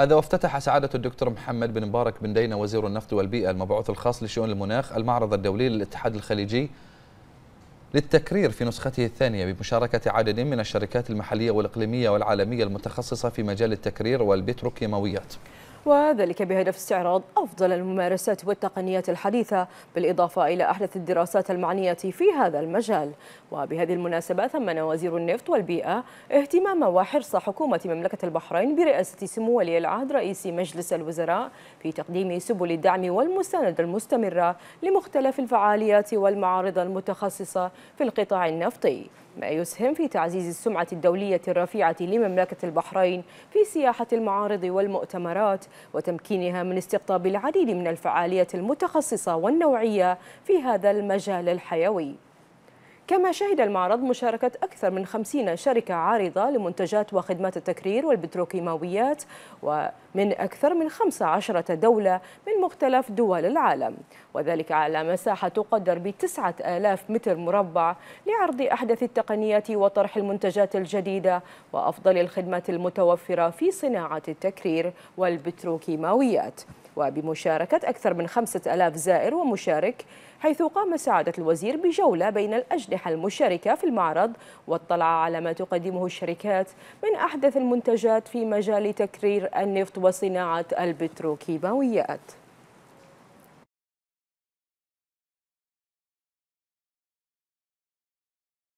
هذا وافتتح سعادة الدكتور محمد بن مبارك بن دينا وزير النفط والبيئة المبعوث الخاص لشؤون المناخ المعرض الدولي للاتحاد الخليجي للتكرير في نسخته الثانية بمشاركة عدد من الشركات المحلية والإقليمية والعالمية المتخصصة في مجال التكرير والبتروكيماويات وذلك بهدف استعراض أفضل الممارسات والتقنيات الحديثة بالإضافة إلى أحدث الدراسات المعنية في هذا المجال وبهذه المناسبة ثمن وزير النفط والبيئة اهتمام وحرص حكومة مملكة البحرين برئاسة سمو ولي العهد رئيس مجلس الوزراء في تقديم سبل الدعم والمساندة المستمرة لمختلف الفعاليات والمعارض المتخصصة في القطاع النفطي ما يسهم في تعزيز السمعة الدولية الرفيعة لمملكة البحرين في سياحة المعارض والمؤتمرات وتمكينها من استقطاب العديد من الفعاليات المتخصصة والنوعية في هذا المجال الحيوي كما شهد المعرض مشاركة أكثر من 50 شركة عارضة لمنتجات وخدمات التكرير والبتروكيماويات ومن أكثر من 15 دولة من مختلف دول العالم وذلك على مساحة تقدر ب 9000 متر مربع لعرض أحدث التقنيات وطرح المنتجات الجديدة وأفضل الخدمات المتوفرة في صناعة التكرير والبتروكيماويات وبمشاركة أكثر من 5000 زائر ومشارك حيث قام سعادة الوزير بجولة بين الأجنحة المشاركة في المعرض واطلع على ما تقدمه الشركات من أحدث المنتجات في مجال تكرير النفط وصناعة البتروكيماويات